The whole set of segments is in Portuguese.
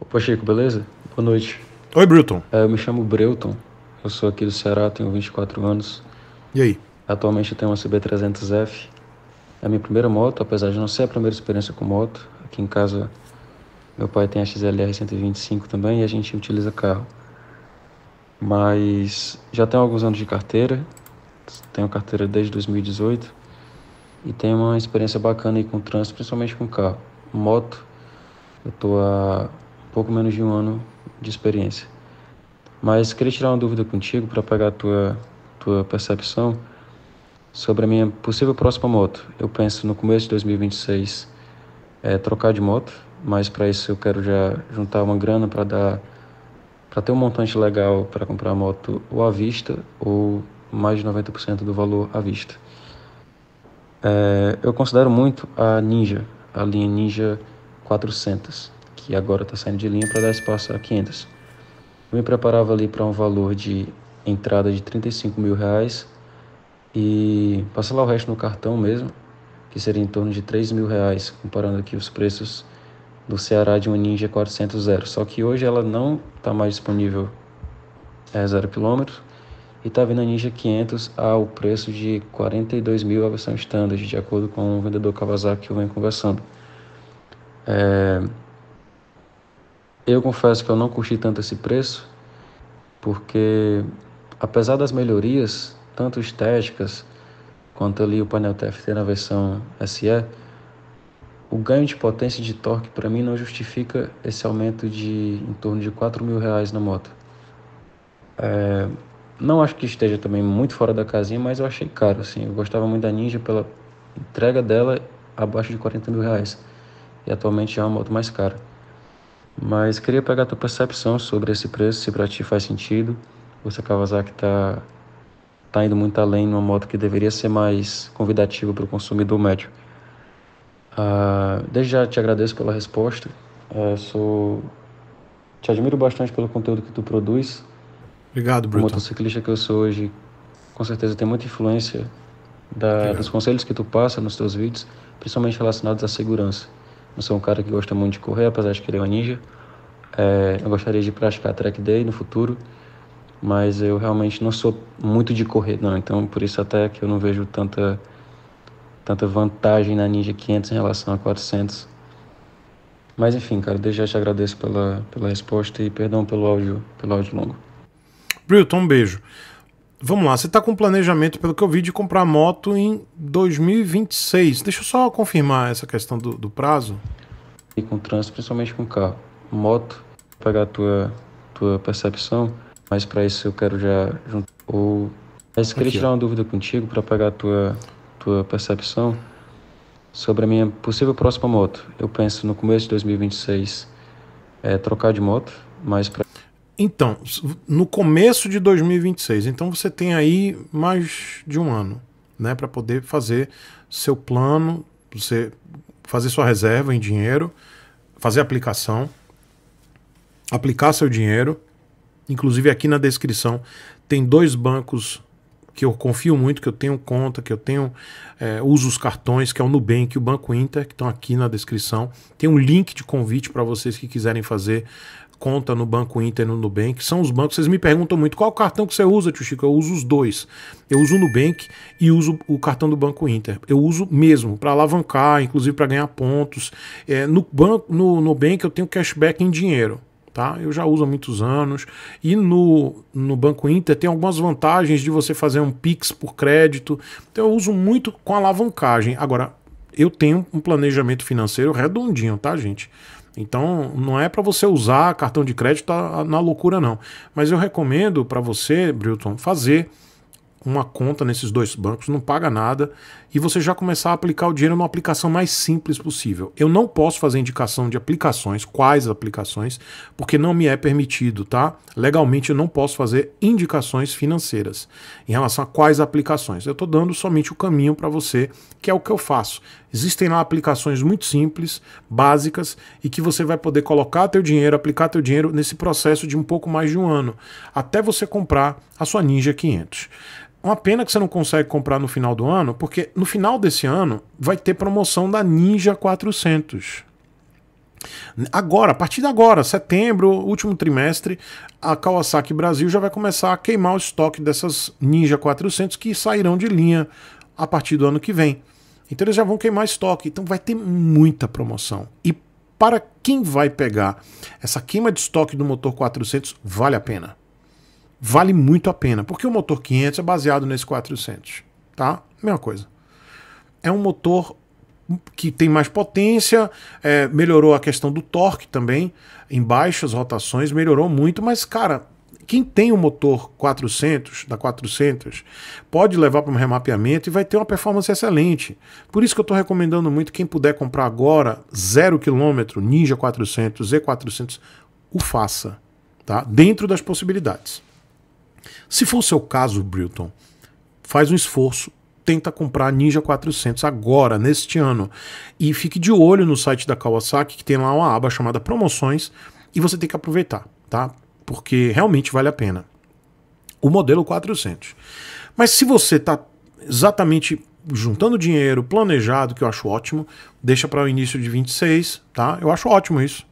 Opa, Chico, beleza? Boa noite. Oi, Brilton. É, eu me chamo Brilton. eu sou aqui do Ceará, tenho 24 anos. E aí? Atualmente eu tenho uma CB300F. É a minha primeira moto, apesar de não ser a primeira experiência com moto. Aqui em casa, meu pai tem a XLR 125 também e a gente utiliza carro. Mas já tenho alguns anos de carteira, tenho carteira desde 2018 e tenho uma experiência bacana aí com o trânsito, principalmente com carro. Moto, eu tô há a pouco menos de um ano de experiência. Mas queria tirar uma dúvida contigo para pegar a tua, tua percepção sobre a minha possível próxima moto. Eu penso no começo de 2026 é, trocar de moto, mas para isso eu quero já juntar uma grana para dar para ter um montante legal para comprar a moto ou à vista ou mais de 90% do valor à vista. É, eu considero muito a Ninja, a linha Ninja 400 que agora está saindo de linha para dar espaço a 500. Eu me preparava ali para um valor de entrada de 35 mil reais e lá o resto no cartão mesmo, que seria em torno de 3 mil reais, comparando aqui os preços do Ceará de um Ninja 400 zero. Só que hoje ela não está mais disponível a é zero quilômetro e está vindo a Ninja 500 ao preço de 42 mil a versão standard, de acordo com o vendedor Kawasaki que eu venho conversando. É, eu confesso que eu não curti tanto esse preço, porque apesar das melhorias, tanto estéticas quanto ali o painel TFT na versão SE, o ganho de potência e de torque para mim não justifica esse aumento de em torno de 4 mil reais na moto. É, não acho que esteja também muito fora da casinha, mas eu achei caro. Assim, eu gostava muito da Ninja pela entrega dela abaixo de 40 mil reais. E atualmente já é uma moto mais cara. Mas queria pegar a tua percepção sobre esse preço, se para ti faz sentido. Você Kawasaki está tá indo muito além numa moto que deveria ser mais convidativa para o consumidor médio. Uh, desde já te agradeço pela resposta. Uh, sou... Te admiro bastante pelo conteúdo que tu produz. Obrigado, Bruno. motociclista que eu sou hoje, com certeza tem muita influência da, dos conselhos que tu passa nos teus vídeos, principalmente relacionados à segurança. Não sou um cara que gosta muito de correr, apesar de querer é um ninja. É, eu gostaria de praticar track day no futuro, mas eu realmente não sou muito de correr, não. Então, por isso até que eu não vejo tanta, tanta vantagem na Ninja 500 em relação a 400. Mas enfim, cara, desde já te agradeço pela, pela resposta e perdão pelo áudio, pelo áudio longo. Brilton, um beijo. Vamos lá, você está com planejamento, pelo que eu vi, de comprar moto em 2026. Deixa eu só confirmar essa questão do, do prazo. E com trânsito, principalmente com carro. Moto, pegar a tua, tua percepção, mas para isso eu quero já juntar. Ou. Mas queria tirar uma dúvida contigo para pegar a tua, tua percepção sobre a minha possível próxima moto. Eu penso no começo de 2026 é, trocar de moto, mas para então, no começo de 2026. Então você tem aí mais de um ano, né, para poder fazer seu plano, você fazer sua reserva em dinheiro, fazer aplicação, aplicar seu dinheiro. Inclusive aqui na descrição tem dois bancos que eu confio muito, que eu tenho conta, que eu tenho é, uso os cartões, que é o Nubank e o Banco Inter, que estão aqui na descrição. Tem um link de convite para vocês que quiserem fazer conta no Banco Inter e no Nubank, são os bancos. Vocês me perguntam muito qual cartão que você usa, tio Chico? Eu uso os dois. Eu uso o Nubank e uso o cartão do Banco Inter. Eu uso mesmo para alavancar, inclusive para ganhar pontos. É, no banco, no Nubank eu tenho cashback em dinheiro. Tá? Eu já uso há muitos anos. E no, no Banco Inter tem algumas vantagens de você fazer um Pix por crédito. Então eu uso muito com alavancagem. Agora, eu tenho um planejamento financeiro redondinho, tá, gente? Então, não é para você usar cartão de crédito na loucura, não. Mas eu recomendo para você, Brilton, fazer uma conta nesses dois bancos, não paga nada, e você já começar a aplicar o dinheiro numa aplicação mais simples possível. Eu não posso fazer indicação de aplicações, quais aplicações, porque não me é permitido, tá? Legalmente eu não posso fazer indicações financeiras em relação a quais aplicações. Eu estou dando somente o caminho para você, que é o que eu faço. Existem lá aplicações muito simples, básicas e que você vai poder colocar teu dinheiro, aplicar teu dinheiro nesse processo de um pouco mais de um ano, até você comprar a sua Ninja 500 uma pena que você não consegue comprar no final do ano, porque no final desse ano vai ter promoção da Ninja 400. Agora, a partir de agora, setembro, último trimestre, a Kawasaki Brasil já vai começar a queimar o estoque dessas Ninja 400 que sairão de linha a partir do ano que vem. Então eles já vão queimar estoque. Então vai ter muita promoção. E para quem vai pegar essa queima de estoque do motor 400, vale a pena. Vale muito a pena, porque o motor 500 é baseado nesse 400, tá? Mesma coisa. É um motor que tem mais potência, é, melhorou a questão do torque também, em baixas rotações, melhorou muito, mas cara, quem tem o um motor 400, da 400, pode levar para um remapeamento e vai ter uma performance excelente. Por isso que eu estou recomendando muito quem puder comprar agora, zero quilômetro, Ninja 400, Z400, o faça, tá? Dentro das possibilidades. Se for o seu caso, Brilton, faz um esforço, tenta comprar Ninja 400 agora, neste ano. E fique de olho no site da Kawasaki, que tem lá uma aba chamada promoções, e você tem que aproveitar, tá? porque realmente vale a pena. O modelo 400. Mas se você está exatamente juntando dinheiro, planejado, que eu acho ótimo, deixa para o início de 26, tá? Eu acho ótimo isso.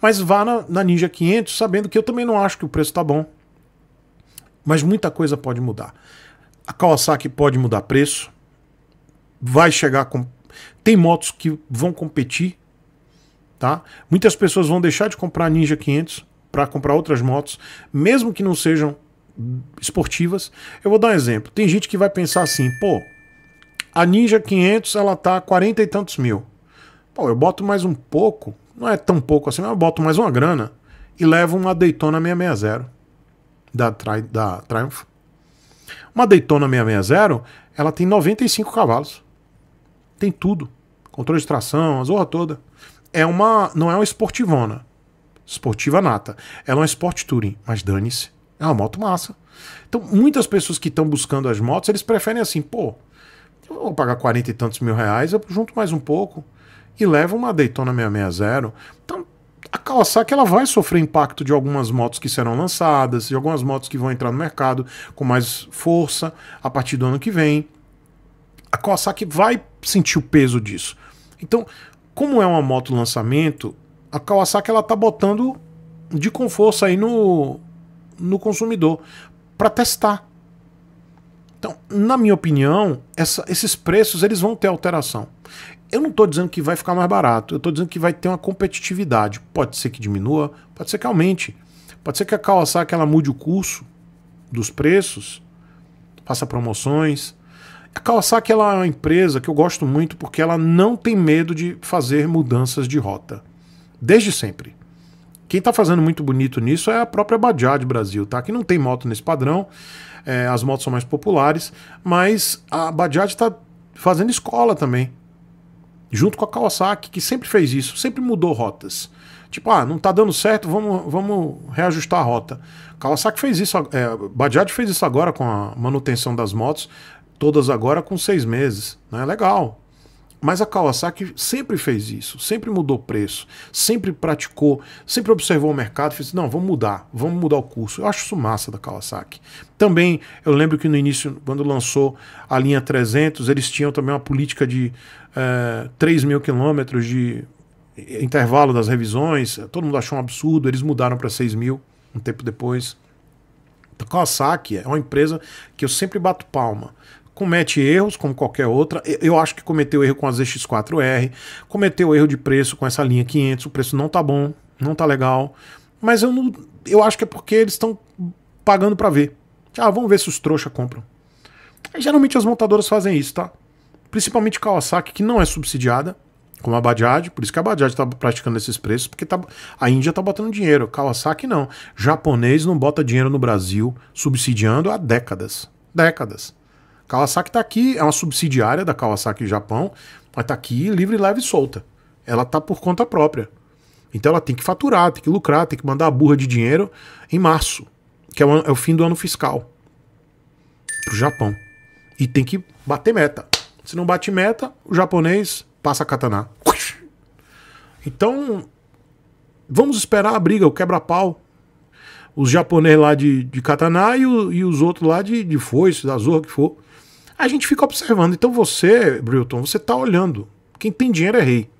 Mas vá na, na Ninja 500 sabendo que eu também não acho que o preço está bom. Mas muita coisa pode mudar. A Kawasaki pode mudar preço. Vai chegar com. Tem motos que vão competir. Tá? Muitas pessoas vão deixar de comprar a Ninja 500 para comprar outras motos, mesmo que não sejam esportivas. Eu vou dar um exemplo. Tem gente que vai pensar assim, pô, a Ninja 500 ela tá 40 e tantos mil. Pô, eu boto mais um pouco, não é tão pouco assim, mas eu boto mais uma grana e levo uma Daytona 660 da, tri, da Triumph. Uma Daytona 660, ela tem 95 cavalos. Tem tudo. Controle de tração, a zorra toda. É uma, não é uma esportivona esportiva nata. Ela é um Sport Touring, mas dane-se, é uma moto massa. Então, muitas pessoas que estão buscando as motos, eles preferem assim, pô, eu vou pagar 40 e tantos mil reais, eu junto mais um pouco e levo uma Daytona 660. Então, a Kawasaki ela vai sofrer impacto de algumas motos que serão lançadas, de algumas motos que vão entrar no mercado com mais força a partir do ano que vem. A Kawasaki vai sentir o peso disso. Então, como é uma moto lançamento, a Kawasaki ela tá botando de com força aí no, no consumidor para testar. Então, na minha opinião, essa, esses preços eles vão ter alteração. Eu não estou dizendo que vai ficar mais barato, eu estou dizendo que vai ter uma competitividade. Pode ser que diminua, pode ser que aumente, pode ser que a Kawasaki ela mude o curso dos preços, faça promoções. A Kawasaki ela é uma empresa que eu gosto muito porque ela não tem medo de fazer mudanças de rota. Desde sempre. Quem está fazendo muito bonito nisso é a própria Bajaj Brasil, tá? Que não tem moto nesse padrão, é, as motos são mais populares, mas a Bajaj está fazendo escola também. Junto com a Kawasaki, que sempre fez isso, sempre mudou rotas. Tipo, ah, não está dando certo, vamos, vamos reajustar a rota. Kawasaki fez isso, é, Bajaj fez isso agora com a manutenção das motos, todas agora com seis meses. Né? Legal, mas a Kawasaki sempre fez isso, sempre mudou preço, sempre praticou, sempre observou o mercado e fez: não, vamos mudar, vamos mudar o curso. Eu acho isso massa da Kawasaki. Também eu lembro que no início, quando lançou a linha 300, eles tinham também uma política de é, eh, 3 mil quilômetros de intervalo das revisões. Todo mundo achou um absurdo, eles mudaram para 6 mil um tempo depois. A então, Kawasaki é uma empresa que eu sempre bato palma comete erros como qualquer outra. Eu acho que cometeu erro com as ZX4R, cometeu erro de preço com essa linha 500, o preço não tá bom, não tá legal. Mas eu não, eu acho que é porque eles estão pagando para ver. Ah, vamos ver se os trouxa compram. E, geralmente as montadoras fazem isso, tá? Principalmente Kawasaki, que não é subsidiada, como a Bajaj, por isso que a Bajaj está praticando esses preços, porque tá, a Índia está botando dinheiro, Kawasaki não. Japonês não bota dinheiro no Brasil, subsidiando há décadas. Décadas. Kawasaki está aqui, é uma subsidiária da Kawasaki Japão, mas está aqui livre, leve e solta. Ela está por conta própria. Então ela tem que faturar, tem que lucrar, tem que mandar a burra de dinheiro em março, que é o, é fim do ano fiscal, para o Japão. E tem que bater meta. Se não bate meta, o japonês passa a katana. Então, vamos esperar a briga, o quebra-pau os japoneses lá de, de katana e, o, e os outros lá de, de foice, da zorra que for. A gente fica observando. Então você, Brilton, você tá olhando. Quem tem dinheiro é rei.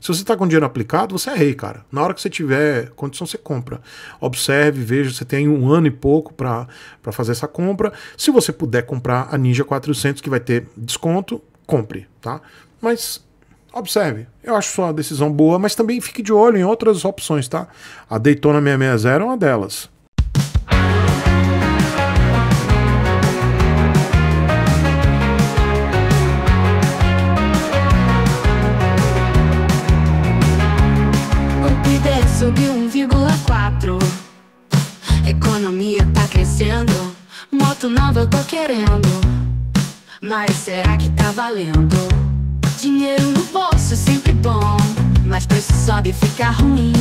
Se você tá com dinheiro aplicado, você é rei, cara. Na hora que você tiver condição, você compra. Observe, veja, você tem um ano e pouco para fazer essa compra. Se você puder comprar a Ninja 400, que vai ter desconto, compre, tá? Mas observe. Eu acho sua decisão boa, mas também fique de olho em outras opções, tá? A Daytona 660 é uma delas. Moto nova eu tô querendo Mas será que tá valendo? Dinheiro no bolso é sempre bom Mas preço sobe e fica ruim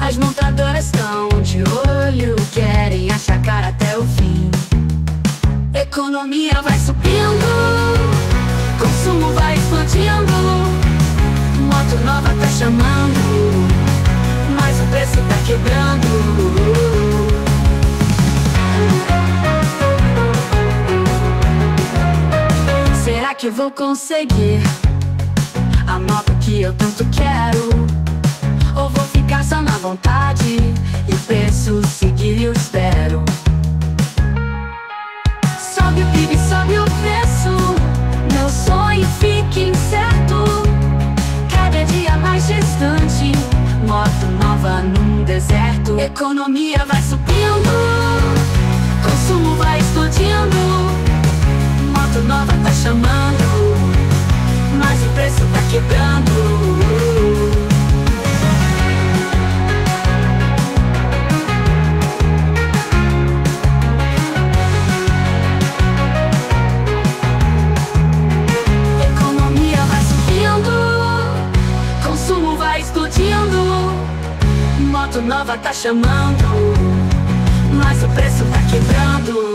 As montadoras estão de olho Querem achacar até o fim Economia vai subindo Consumo vai explodindo Moto nova tá chamando que vou conseguir A moto que eu tanto quero Ou vou ficar só na vontade E penso seguir eu espero Sobe o PIB, sobe o preço Meu sonho fica incerto Cada dia mais distante Moto nova num deserto Economia vai subindo Consumo vai explodindo moto nova tá chamando Mas o preço tá quebrando Economia vai subindo Consumo vai explodindo Moto nova tá chamando Mas o preço tá quebrando